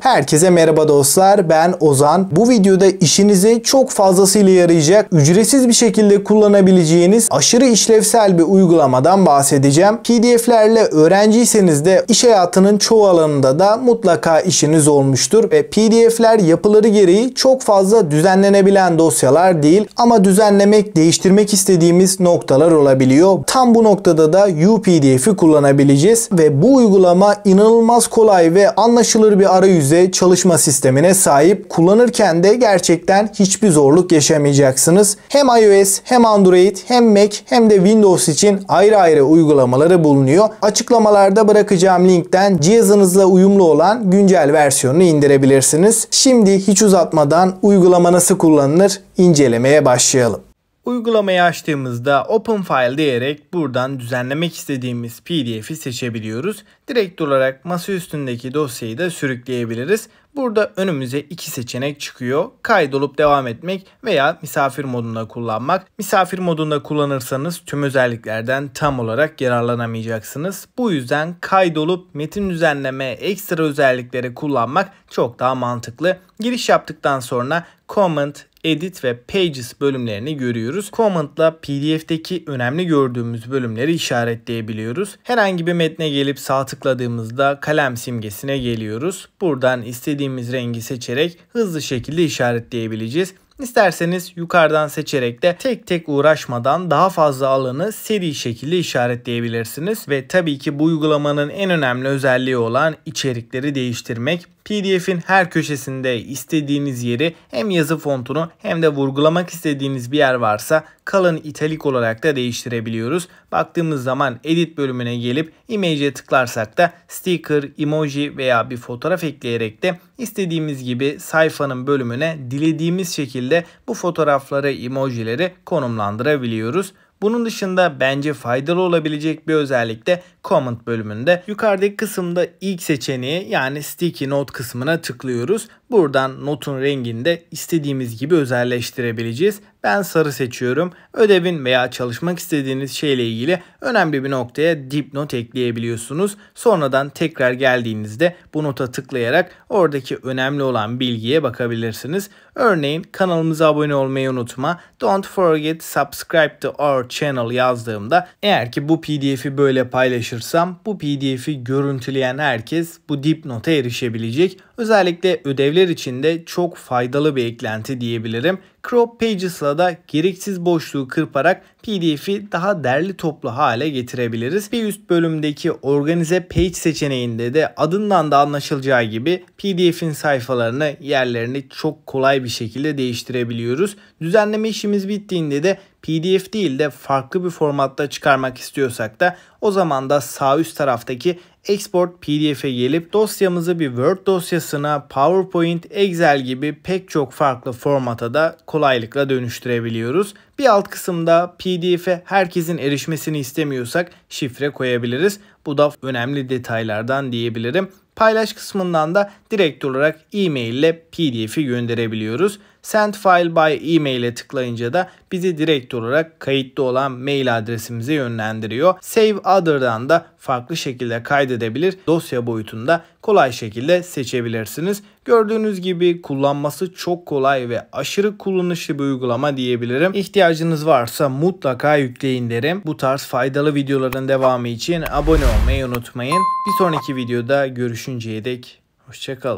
Herkese merhaba dostlar ben Ozan. Bu videoda işinize çok fazlasıyla yarayacak ücretsiz bir şekilde kullanabileceğiniz aşırı işlevsel bir uygulamadan bahsedeceğim. PDF'lerle öğrenciyseniz de iş hayatının çoğu alanında da mutlaka işiniz olmuştur ve PDF'ler yapıları gereği çok fazla düzenlenebilen dosyalar değil ama düzenlemek değiştirmek istediğimiz noktalar olabiliyor. Tam bu noktada da UPDF'i kullanabileceğiz ve bu uygulama inanılmaz kolay ve anlaşılır bir arayüz düzey çalışma sistemine sahip. Kullanırken de gerçekten hiçbir zorluk yaşamayacaksınız. Hem iOS hem Android hem Mac hem de Windows için ayrı ayrı uygulamaları bulunuyor. Açıklamalarda bırakacağım linkten cihazınızla uyumlu olan güncel versiyonunu indirebilirsiniz. Şimdi hiç uzatmadan uygulama nasıl kullanılır incelemeye başlayalım. Uygulamayı açtığımızda Open File diyerek buradan düzenlemek istediğimiz PDF'i seçebiliyoruz. Direkt olarak masa üstündeki dosyayı da sürükleyebiliriz. Burada önümüze iki seçenek çıkıyor. Kaydolup devam etmek veya misafir modunda kullanmak. Misafir modunda kullanırsanız tüm özelliklerden tam olarak yararlanamayacaksınız. Bu yüzden kaydolup metin düzenleme ekstra özellikleri kullanmak çok daha mantıklı. Giriş yaptıktan sonra comment, Edit ve Pages bölümlerini görüyoruz. Comment'la PDF'deki önemli gördüğümüz bölümleri işaretleyebiliyoruz. Herhangi bir metne gelip sağ tıkladığımızda kalem simgesine geliyoruz. Buradan istediğimiz rengi seçerek hızlı şekilde işaretleyebileceğiz. İsterseniz yukarıdan seçerek de tek tek uğraşmadan daha fazla alanı seri şekilde işaretleyebilirsiniz. Ve tabii ki bu uygulamanın en önemli özelliği olan içerikleri değiştirmek. PDF'in her köşesinde istediğiniz yeri hem yazı fontunu hem de vurgulamak istediğiniz bir yer varsa kalın italik olarak da değiştirebiliyoruz. Baktığımız zaman edit bölümüne gelip image'e tıklarsak da sticker, emoji veya bir fotoğraf ekleyerek de istediğimiz gibi sayfanın bölümüne dilediğimiz şekilde bu fotoğrafları, emojileri konumlandırabiliyoruz. Bunun dışında bence faydalı olabilecek bir özellik de comment bölümünde. Yukarıdaki kısımda ilk seçeneği yani sticky note kısmına tıklıyoruz. Buradan notun rengini de istediğimiz gibi özelleştirebileceğiz. Ben sarı seçiyorum. Ödevin veya çalışmak istediğiniz şeyle ilgili önemli bir noktaya dipnot ekleyebiliyorsunuz. Sonradan tekrar geldiğinizde bu nota tıklayarak oradaki önemli olan bilgiye bakabilirsiniz. Örneğin kanalımıza abone olmayı unutma. Don't forget subscribe to our Channel yazdığımda eğer ki bu pdf'i böyle paylaşırsam bu pdf'i görüntüleyen herkes bu dipnota erişebilecek. Özellikle ödevler için de çok faydalı bir eklenti diyebilirim. Crop Pages'la da gereksiz boşluğu kırparak PDF'i daha derli toplu hale getirebiliriz. Bir üst bölümdeki organize page seçeneğinde de adından da anlaşılacağı gibi PDF'in sayfalarını yerlerini çok kolay bir şekilde değiştirebiliyoruz. Düzenleme işimiz bittiğinde de PDF değil de farklı bir formatta çıkarmak istiyorsak da o zaman da sağ üst taraftaki Export PDF'e gelip dosyamızı bir Word dosyasına, PowerPoint, Excel gibi pek çok farklı formata da kolaylıkla dönüştürebiliyoruz. Bir alt kısımda PDF'e herkesin erişmesini istemiyorsak şifre koyabiliriz. Bu da önemli detaylardan diyebilirim. Paylaş kısmından da direkt olarak e-mail ile PDF'i gönderebiliyoruz. Send File by E-mail'e tıklayınca da bizi direkt olarak kayıtlı olan mail adresimize yönlendiriyor. Save Other'dan da farklı şekilde kaydedebilir. Dosya boyutunda kolay şekilde seçebilirsiniz. Gördüğünüz gibi kullanması çok kolay ve aşırı kullanışlı bir uygulama diyebilirim. İhtiyacınız varsa mutlaka yükleyin derim. Bu tarz faydalı videoların devamı için abone olmayı unutmayın. Bir sonraki videoda görüşünceye dek hoşçakalın.